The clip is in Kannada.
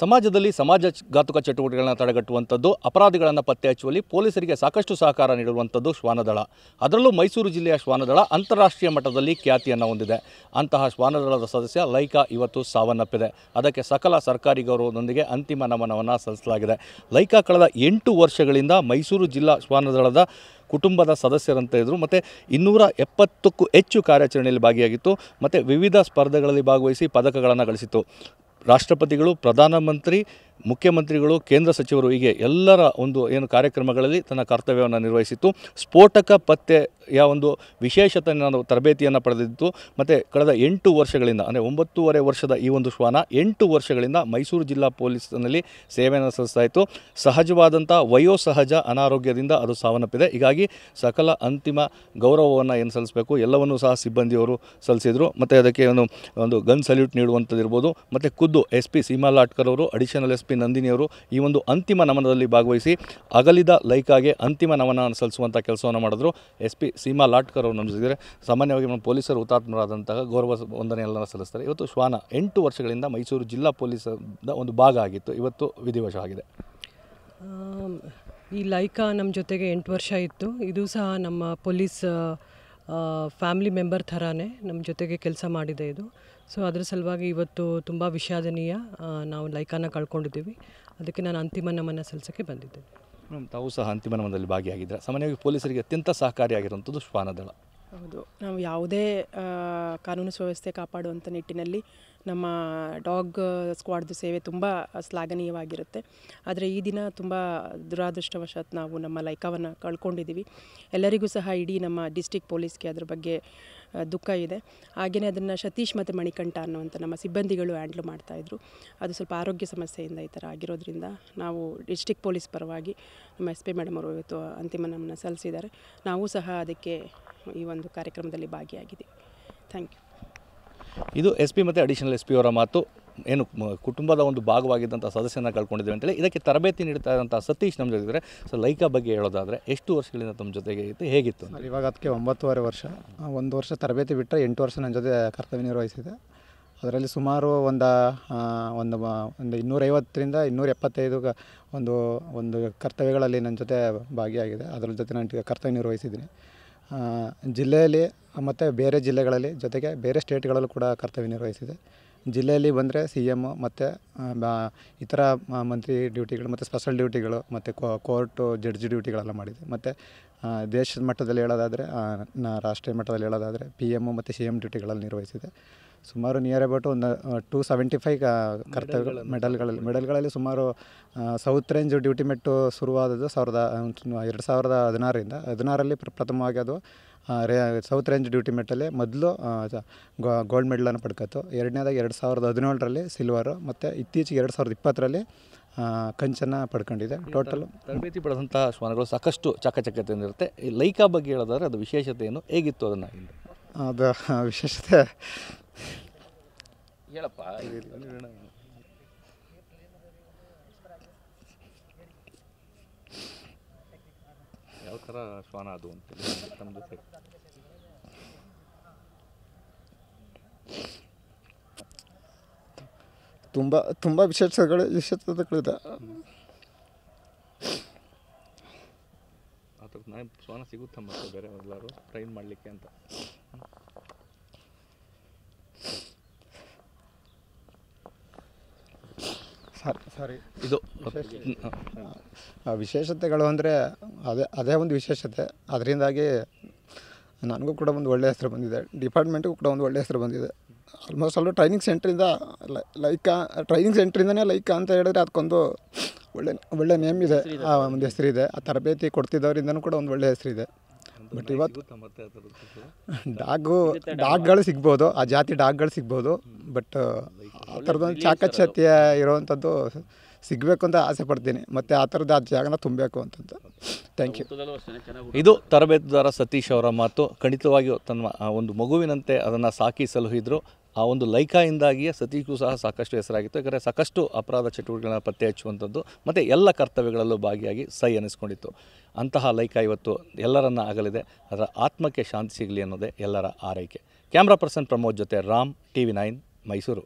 ಸಮಾಜದಲ್ಲಿ ಸಮಾಜಘಾತುಕ ಚಟುವಟಿಕೆಗಳನ್ನು ತಡೆಗಟ್ಟುವಂಥದ್ದು ಅಪರಾಧಿಗಳನ್ನು ಪತ್ತೆ ಹಚ್ಚುವಲ್ಲಿ ಪೊಲೀಸರಿಗೆ ಸಾಕಷ್ಟು ಸಹಕಾರ ನೀಡುವಂಥದ್ದು ಶ್ವಾನದಳ ಅದರಲ್ಲೂ ಮೈಸೂರು ಜಿಲ್ಲೆಯ ಶ್ವಾನದಳ ಅಂತಾರಾಷ್ಟ್ರೀಯ ಮಟ್ಟದಲ್ಲಿ ಖ್ಯಾತಿಯನ್ನು ಹೊಂದಿದೆ ಅಂತಹ ಶ್ವಾನದಳದ ಸದಸ್ಯ ಲೈಕಾ ಇವತ್ತು ಸಾವನ್ನಪ್ಪಿದೆ ಅದಕ್ಕೆ ಸಕಲ ಸರ್ಕಾರಿ ಗೌರವದೊಂದಿಗೆ ಅಂತಿಮ ನಮನವನ್ನು ಸಲ್ಲಿಸಲಾಗಿದೆ ಲೈಕಾ ಕಳೆದ ಎಂಟು ವರ್ಷಗಳಿಂದ ಮೈಸೂರು ಜಿಲ್ಲಾ ಶ್ವಾನದಳದ ಕುಟುಂಬದ ಸದಸ್ಯರಂತ ಇದ್ದರು ಮತ್ತು ಇನ್ನೂರ ಎಪ್ಪತ್ತಕ್ಕೂ ಹೆಚ್ಚು ಕಾರ್ಯಾಚರಣೆಯಲ್ಲಿ ಭಾಗಿಯಾಗಿತ್ತು ಮತ್ತು ವಿವಿಧ ಸ್ಪರ್ಧೆಗಳಲ್ಲಿ ಭಾಗವಹಿಸಿ ಪದಕಗಳನ್ನು ಗಳಿಸಿತ್ತು ರಾಷ್ಟ್ರಪತಿಗಳು ಪ್ರಧಾನಮಂತ್ರಿ ಮುಖ್ಯಮಂತ್ರಿಗಳು ಕೇಂದ್ರ ಸಚಿವರು ಹೀಗೆ ಎಲ್ಲರ ಒಂದು ಏನು ಕಾರ್ಯಕ್ರಮಗಳಲ್ಲಿ ತನ್ನ ಕರ್ತವ್ಯವನ್ನು ನಿರ್ವಹಿಸಿತ್ತು ಸ್ಫೋಟಕ ಪತ್ತೆಯ ಒಂದು ವಿಶೇಷತೆ ನಾನು ತರಬೇತಿಯನ್ನು ಪಡೆದಿತ್ತು ಮತ್ತು ಕಳೆದ ಎಂಟು ವರ್ಷಗಳಿಂದ ಅಂದರೆ ಒಂಬತ್ತೂವರೆ ವರ್ಷದ ಈ ಒಂದು ಶ್ವಾನ ಎಂಟು ವರ್ಷಗಳಿಂದ ಮೈಸೂರು ಜಿಲ್ಲಾ ಪೊಲೀಸ್ನಲ್ಲಿ ಸೇವೆಯನ್ನು ಸಲ್ಲಿಸ್ತಾ ಇತ್ತು ಸಹಜವಾದಂಥ ವಯೋಸಹಜ ಅನಾರೋಗ್ಯದಿಂದ ಅದು ಸಾವನ್ನಪ್ಪಿದೆ ಹೀಗಾಗಿ ಸಕಲ ಅಂತಿಮ ಗೌರವವನ್ನು ಏನು ಸಲ್ಲಿಸಬೇಕು ಎಲ್ಲವನ್ನೂ ಸಹ ಸಿಬ್ಬಂದಿಯವರು ಸಲ್ಲಿಸಿದರು ಮತ್ತು ಅದಕ್ಕೆ ಒಂದು ಒಂದು ಗನ್ ಸಲ್ಯೂಟ್ ನೀಡುವಂಥದ್ದಿರ್ಬೋದು ಮತ್ತು ಖುದ್ದು ಎಸ್ ಪಿ ಸೀಮಾ ಲಾಟ್ಕರ್ ಅವರು ಅಡಿಷನಲ್ ಎಸ್ ಎಸ್ ಪಿ ನಂದಿನಿಯವರು ಈ ಒಂದು ಅಂತಿಮ ನಮನದಲ್ಲಿ ಭಾಗವಹಿಸಿ ಅಗಲಿದ ಲೈಕಾಗೆ ಅಂತಿಮ ನಮನ ಸಲ್ಲಿಸುವಂಥ ಕೆಲಸವನ್ನು ಮಾಡಿದ್ರು ಎಸ್ ಪಿ ಸೀಮಾ ಲಾಟ್ಕರ್ ಅವರು ನಮಿಸಿದರೆ ಸಾಮಾನ್ಯವಾಗಿ ನಮ್ಮ ಪೊಲೀಸರು ಹುತಾತ್ಮರಾದಂತಹ ಗೌರವ ವಂದನೆಯೆಲ್ಲ ಸಲ್ಲಿಸ್ತಾರೆ ಇವತ್ತು ಶ್ವಾನ ಎಂಟು ವರ್ಷಗಳಿಂದ ಮೈಸೂರು ಜಿಲ್ಲಾ ಪೊಲೀಸದ ಒಂದು ಭಾಗ ಆಗಿತ್ತು ಇವತ್ತು ವಿಧಿವಶವಾಗಿದೆ ಆಗಿದೆ ಈ ಲೈಕಾ ನಮ್ಮ ಜೊತೆಗೆ ಎಂಟು ವರ್ಷ ಇತ್ತು ಇದು ಸಹ ನಮ್ಮ ಪೊಲೀಸ್ ಫ್ಯಾಮಿಲಿ ಮೆಂಬರ್ ಥರನೇ ನಮ್ಮ ಜೊತೆಗೆ ಕೆಲಸ ಮಾಡಿದೆ ಇದು ಸೊ ಅದರ ಸಲುವಾಗಿ ಇವತ್ತು ತುಂಬ ವಿಷಾದನೀಯ ನಾವು ಲೈಕನ್ನು ಕಳ್ಕೊಂಡಿದ್ದೀವಿ ಅದಕ್ಕೆ ನಾನು ಅಂತಿಮ ನಮನ ಸಲ್ಲಿಸೋಕ್ಕೆ ಬಂದಿದ್ದೇನೆ ಮ್ಯಾಮ್ ತಾವು ಸಹ ಅಂತಿಮ ನಮನದಲ್ಲಿ ಭಾಗಿಯಾಗಿದ್ದರೆ ಸಾಮಾನ್ಯವಾಗಿ ಪೊಲೀಸರಿಗೆ ಅತ್ಯಂತ ಸಹಕಾರಿಯಾಗಿರುವಂಥದ್ದು ಶ್ವಾನದಳ ಹೌದು ನಾವು ಯಾವುದೇ ಕಾನೂನು ಸುವ್ಯವಸ್ಥೆ ಕಾಪಾಡುವಂಥ ನಿಟ್ಟಿನಲ್ಲಿ ನಮ್ಮ ಡಾಗ್ ಸ್ಕ್ವಾಡ್ದು ಸೇವೆ ತುಂಬ ಶ್ಲಾಘನೀಯವಾಗಿರುತ್ತೆ ಆದರೆ ಈ ದಿನ ತುಂಬ ದುರಾದೃಷ್ಟವಶಾತ್ ನಾವು ನಮ್ಮ ಲೈಕವನ್ನು ಕಳ್ಕೊಂಡಿದ್ದೀವಿ ಎಲ್ಲರಿಗೂ ಸಹ ಇಡೀ ನಮ್ಮ ಡಿಸ್ಟಿಕ್ ಪೊಲೀಸ್ಗೆ ಅದರ ಬಗ್ಗೆ ದುಃಖ ಇದೆ ಹಾಗೆಯೇ ಅದನ್ನು ಸತೀಶ್ ಮತ್ತು ಮಣಿಕಂಠ ಅನ್ನುವಂಥ ನಮ್ಮ ಸಿಬ್ಬಂದಿಗಳು ಹ್ಯಾಂಡ್ಲ್ ಮಾಡ್ತಾಯಿದ್ರು ಅದು ಸ್ವಲ್ಪ ಆರೋಗ್ಯ ಸಮಸ್ಯೆಯಿಂದ ಈ ಥರ ಆಗಿರೋದ್ರಿಂದ ನಾವು ಡಿಸ್ಟಿಕ್ ಪೊಲೀಸ್ ಪರವಾಗಿ ನಮ್ಮ ಎಸ್ ಪಿ ಮೇಡಮ್ ಅವರು ಇವತ್ತು ಅಂತಿಮ ನಮ್ಮನ್ನು ಸಲ್ಲಿಸಿದ್ದಾರೆ ನಾವು ಸಹ ಅದಕ್ಕೆ ಈ ಒಂದು ಕಾರ್ಯಕ್ರಮದಲ್ಲಿ ಭಾಗಿಯಾಗಿದ್ದೀವಿ ಥ್ಯಾಂಕ್ ಯು ಇದು ಎಸ್ ಪಿ ಮತ್ತು ಅಡಿಷನಲ್ ಎಸ್ ಪಿ ಅವರ ಮಾತು ಏನು ಕುಟುಂಬದ ಒಂದು ಭಾಗವಾಗಿದ್ದಂಥ ಸದಸ್ಯನ ಕಳ್ಕೊಂಡಿದ್ದೇವೆ ಅಂತೇಳಿ ಇದಕ್ಕೆ ತರಬೇತಿ ನೀಡ್ತಾ ಇದ್ದಂಥ ಸತೀಶ್ ನಮ್ಮ ಜೊತೆ ಇದ್ದರೆ ಸೊ ಲೈಕಾ ಬಗ್ಗೆ ಹೇಳೋದಾದರೆ ಎಷ್ಟು ವರ್ಷಗಳಿಂದ ತಮ್ಮ ಜೊತೆಗೆ ಇತ್ತು ಹೇಗಿತ್ತು ಇವಾಗ ಅದಕ್ಕೆ ಒಂಬತ್ತುವರೆ ವರ್ಷ ಒಂದು ವರ್ಷ ತರಬೇತಿ ಬಿಟ್ಟರೆ ಎಂಟು ವರ್ಷ ನನ್ನ ಜೊತೆ ಕರ್ತವ್ಯ ನಿರ್ವಹಿಸಿದೆ ಅದರಲ್ಲಿ ಸುಮಾರು ಒಂದು ಒಂದು ಒಂದು ಇನ್ನೂರೈವತ್ತರಿಂದ ಇನ್ನೂರ ಎಪ್ಪತ್ತೈದು ಒಂದು ಒಂದು ಕರ್ತವ್ಯಗಳಲ್ಲಿ ನನ್ನ ಜೊತೆ ಭಾಗಿಯಾಗಿದೆ ಅದರ ಜೊತೆ ನಾನು ಕರ್ತವ್ಯ ನಿರ್ವಹಿಸಿದ್ದೀನಿ ಜಿಲ್ಲೆಯಲ್ಲಿ ಮತ್ತು ಬೇರೆ ಜಿಲ್ಲೆಗಳಲ್ಲಿ ಜೊತೆಗೆ ಬೇರೆ ಸ್ಟೇಟ್ಗಳಲ್ಲೂ ಕೂಡ ಕರ್ತವ್ಯ ನಿರ್ವಹಿಸಿದೆ ಜಿಲ್ಲೆಯಲ್ಲಿ ಬಂದರೆ ಸಿ ಎಮ್ಮು ಮತ್ತು ಇತರ ಮಂತ್ರಿ ಡ್ಯೂಟಿಗಳು ಮತ್ತು ಸ್ಪೆಷಲ್ ಡ್ಯೂಟಿಗಳು ಮತ್ತು ಕೋರ್ಟು ಜಡ್ಜ್ ಡ್ಯೂಟಿಗಳೆಲ್ಲ ಮಾಡಿದೆ ಮತ್ತು ದೇಶದ ಮಟ್ಟದಲ್ಲಿ ಹೇಳೋದಾದರೆ ನಾ ರಾಷ್ಟ್ರೀಯ ಮಟ್ಟದಲ್ಲಿ ಹೇಳೋದಾದರೆ ಪಿ ಎಮ್ಮು ಮತ್ತು ಸಿ ಎಮ್ ಡ್ಯೂಟಿಗಳಲ್ಲಿ ನಿರ್ವಹಿಸಿದೆ ಸುಮಾರು ನಿಯರ್ ಅಬೌಟ್ ಒಂದು ಟು ಸೆವೆಂಟಿ ಫೈವ್ ಕರ್ತವ್ಯ ಮೆಡಲ್ಗಳಲ್ಲಿ ಮೆಡಲ್ಗಳಲ್ಲಿ ಸುಮಾರು ಸೌತ್ ರೇಂಜ್ ಡ್ಯೂಟಿ ಮೆಟ್ಟು ಶುರುವಾದದ್ದು ಸಾವಿರದ ಎರಡು ಸಾವಿರದ ಹದಿನಾರರಿಂದ ಹದಿನಾರಲ್ಲಿ ಪ್ರಥಮವಾಗಿ ಅದು ರೇ ಸೌತ್ ರೇಂಜ್ ಡ್ಯೂಟಿ ಮೆಟ್ಟಲ್ಲಿ ಮೊದಲು ಗೋಲ್ಡ್ ಮೆಡಲನ್ನು ಪಡ್ಕೋತು ಎರಡನೇದಾಗಿ ಎರಡು ಸಾವಿರದ ಹದಿನೇಳರಲ್ಲಿ ಸಿಲ್ವರು ಮತ್ತು ಇತ್ತೀಚೆಗೆ ಎರಡು ಸಾವಿರದ ಇಪ್ಪತ್ತರಲ್ಲಿ ಕಂಚನ ಪಡ್ಕೊಂಡಿದೆ ಟೋಟಲ್ ತರಬೇತಿ ಪಡೆದಂತಹ ಶ್ವಾನಗಳು ಸಾಕಷ್ಟು ಇರುತ್ತೆ ಈ ಲೈಕಾ ಬಗ್ಗೆ ಹೇಳೋದಾದ್ರೆ ಅದು ವಿಶೇಷತೆ ಏನು ಹೇಗಿತ್ತು ಅದನ್ನು ಅದು ವಿಶೇಷತೆ ಹೇಳಪ್ಪ ಯಾವ ಥರ ಶ್ವಾನ ಅದು ಅಂತ ತುಂಬ ತುಂಬ ವಿಶೇಷಗಳು ವಿಶೇಷತೆಗಳಿದೆ ಬೇರೆ ಎಲ್ಲರೂ ಟ್ರೈನ್ ಮಾಡಲಿಕ್ಕೆ ಅಂತ ಸಾರಿ ಇದು ವಿಶೇಷತೆಗಳು ಅಂದರೆ ಅದೇ ಅದೇ ಒಂದು ವಿಶೇಷತೆ ಅದರಿಂದಾಗಿ ನನಗೂ ಕೂಡ ಒಂದು ಒಳ್ಳೆಯ ಹೆಸರು ಬಂದಿದೆ ಡಿಪಾರ್ಟ್ಮೆಂಟ್ಗೂ ಕೂಡ ಒಂದು ಒಳ್ಳೆಯ ಹೆಸರು ಬಂದಿದೆ ಆಲ್ಮೋಸ್ಟ್ ಅಲ್ಲೂ ಟ್ರೈನಿಂಗ್ ಸೆಂಟ್ರಿಂದ ಲೈಕಾ ಟ್ರೈನಿಂಗ್ ಸೆಂಟ್ರಿಂದನೇ ಲೈಕ ಅಂತ ಹೇಳಿದ್ರೆ ಅದಕ್ಕೊಂದು ಒಳ್ಳೆ ಒಳ್ಳೆ ನೇಮ್ ಇದೆ ಆ ಒಂದು ಹೆಸರಿದೆ ಆ ತರಬೇತಿ ಕೊಡ್ತಿದ್ದವರಿಂದನೂ ಕೂಡ ಒಂದು ಒಳ್ಳೆ ಹೆಸರಿದೆ ಬಟ್ ಇವತ್ತು ಡಾಗು ಡಾಗ್ಗಳು ಸಿಗ್ಬೋದು ಆ ಜಾತಿ ಡಾಗ್ಗಳು ಸಿಗ್ಬೋದು ಬಟ್ ಆ ಥರದೊಂದು ಚಾಕಚತ್ಯ ಇರೋವಂಥದ್ದು ಸಿಗಬೇಕು ಅಂತ ಆಸೆ ಪಡ್ತೀನಿ ಮತ್ತು ಆ ಥರದ ಜಾಗನ ತುಂಬಬೇಕು ಅಂತಂತ ಥ್ಯಾಂಕ್ ಯು ಇದು ತರಬೇತುದಾರ ಸತೀಶ್ ಅವರ ಮಾತು ಖಂಡಿತವಾಗಿಯೂ ತನ್ನ ಒಂದು ಮಗುವಿನಂತೆ ಅದನ್ನು ಸಾಕಿ ಸಲುಹಿದ್ರು ಆ ಒಂದು ಲೈಕಾಯಿಂದಾಗಿಯೇ ಸತೀಶ್ಗೂ ಸಹ ಸಾಕಷ್ಟು ಹೆಸರಾಗಿತ್ತು ಯಾಕಂದರೆ ಸಾಕಷ್ಟು ಅಪರಾಧ ಚಟುವಟಿಕೆಗಳನ್ನ ಪತ್ತೆ ಹಚ್ಚುವಂಥದ್ದು ಮತ್ತು ಎಲ್ಲ ಕರ್ತವ್ಯಗಳಲ್ಲೂ ಭಾಗಿಯಾಗಿ ಸೈ ಅನಿಸ್ಕೊಂಡಿತ್ತು ಅಂತಹ ಲೈಕ ಇವತ್ತು ಎಲ್ಲರನ್ನ ಆಗಲಿದೆ ಅದರ ಆತ್ಮಕ್ಕೆ ಶಾಂತಿ ಸಿಗಲಿ ಅನ್ನೋದೇ ಎಲ್ಲರ ಆರೈಕೆ ಕ್ಯಾಮ್ರಾ ಪರ್ಸನ್ ಪ್ರಮೋದ್ ಜೊತೆ Ram T V nine Mysuru